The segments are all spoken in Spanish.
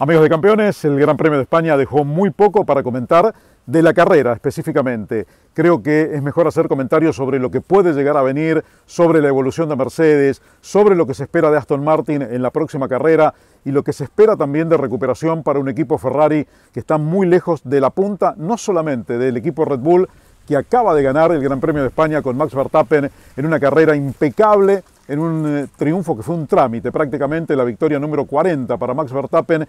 Amigos de campeones, el Gran Premio de España dejó muy poco para comentar de la carrera específicamente. Creo que es mejor hacer comentarios sobre lo que puede llegar a venir, sobre la evolución de Mercedes, sobre lo que se espera de Aston Martin en la próxima carrera y lo que se espera también de recuperación para un equipo Ferrari que está muy lejos de la punta, no solamente del equipo Red Bull, que acaba de ganar el Gran Premio de España con Max Verstappen en una carrera impecable, en un eh, triunfo que fue un trámite prácticamente, la victoria número 40 para Max Verstappen,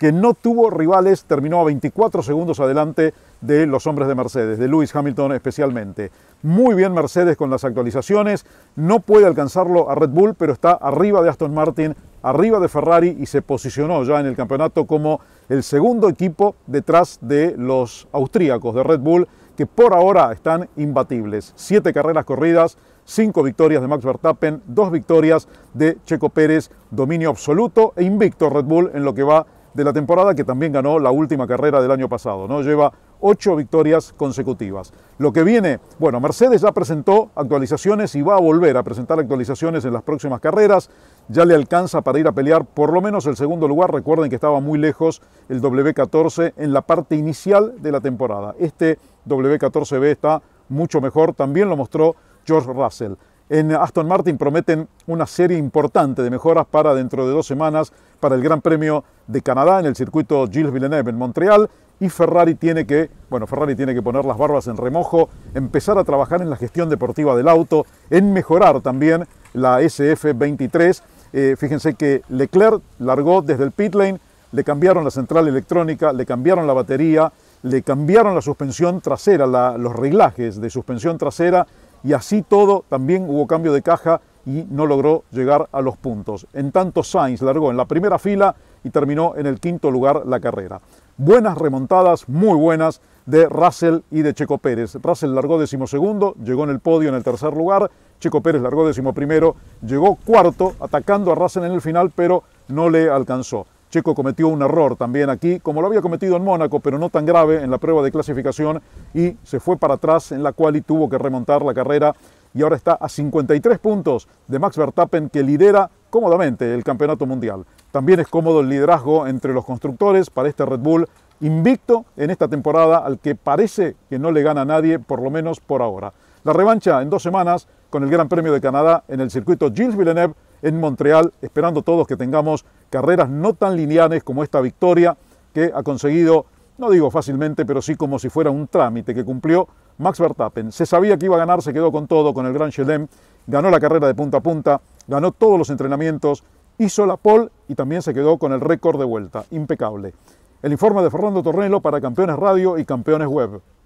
que no tuvo rivales, terminó a 24 segundos adelante de los hombres de Mercedes, de Lewis Hamilton especialmente. Muy bien Mercedes con las actualizaciones, no puede alcanzarlo a Red Bull, pero está arriba de Aston Martin, arriba de Ferrari y se posicionó ya en el campeonato como el segundo equipo detrás de los austríacos de Red Bull, que por ahora están imbatibles. Siete carreras corridas, cinco victorias de Max Verstappen, dos victorias de Checo Pérez, dominio absoluto e invicto Red Bull en lo que va de la temporada, que también ganó la última carrera del año pasado. ¿no? Lleva ocho victorias consecutivas. Lo que viene, bueno, Mercedes ya presentó actualizaciones y va a volver a presentar actualizaciones en las próximas carreras. Ya le alcanza para ir a pelear por lo menos el segundo lugar. Recuerden que estaba muy lejos el W14 en la parte inicial de la temporada. Este W14B está mucho mejor, también lo mostró George Russell. En Aston Martin prometen una serie importante de mejoras para dentro de dos semanas para el Gran Premio de Canadá en el circuito Gilles Villeneuve en Montreal y Ferrari tiene que, bueno, Ferrari tiene que poner las barbas en remojo, empezar a trabajar en la gestión deportiva del auto, en mejorar también la SF23. Eh, fíjense que Leclerc largó desde el pit lane, le cambiaron la central electrónica, le cambiaron la batería, le cambiaron la suspensión trasera, los reglajes de suspensión trasera y así todo también hubo cambio de caja y no logró llegar a los puntos. En tanto Sainz largó en la primera fila y terminó en el quinto lugar la carrera. Buenas remontadas, muy buenas de Russell y de Checo Pérez. Russell largó decimosegundo, llegó en el podio en el tercer lugar, Checo Pérez largó primero llegó cuarto, atacando a Russell en el final, pero no le alcanzó. Checo cometió un error también aquí, como lo había cometido en Mónaco, pero no tan grave en la prueba de clasificación y se fue para atrás en la cual y tuvo que remontar la carrera y ahora está a 53 puntos de Max Verstappen que lidera cómodamente el campeonato mundial. También es cómodo el liderazgo entre los constructores para este Red Bull invicto en esta temporada al que parece que no le gana a nadie, por lo menos por ahora. La revancha en dos semanas con el Gran Premio de Canadá en el circuito Gilles Villeneuve en Montreal, esperando todos que tengamos carreras no tan lineales como esta victoria que ha conseguido, no digo fácilmente, pero sí como si fuera un trámite que cumplió Max Verstappen. Se sabía que iba a ganar, se quedó con todo, con el Gran Chelem, ganó la carrera de punta a punta, ganó todos los entrenamientos, hizo la pole y también se quedó con el récord de vuelta, impecable. El informe de Fernando Tornelo para Campeones Radio y Campeones Web.